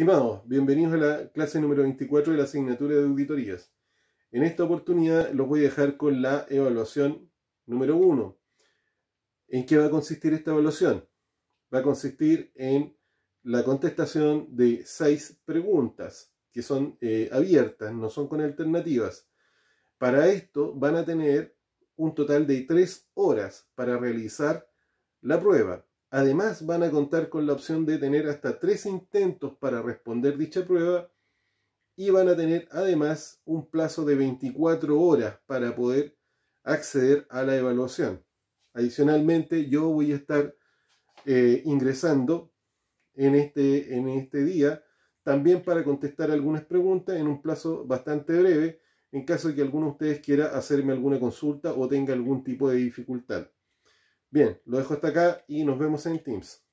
Estimados, bienvenidos a la clase número 24 de la asignatura de auditorías. En esta oportunidad los voy a dejar con la evaluación número 1. ¿En qué va a consistir esta evaluación? Va a consistir en la contestación de seis preguntas que son eh, abiertas, no son con alternativas. Para esto van a tener un total de tres horas para realizar la prueba. Además, van a contar con la opción de tener hasta tres intentos para responder dicha prueba y van a tener además un plazo de 24 horas para poder acceder a la evaluación. Adicionalmente, yo voy a estar eh, ingresando en este, en este día también para contestar algunas preguntas en un plazo bastante breve en caso de que alguno de ustedes quiera hacerme alguna consulta o tenga algún tipo de dificultad. Bien, lo dejo hasta acá y nos vemos en Teams.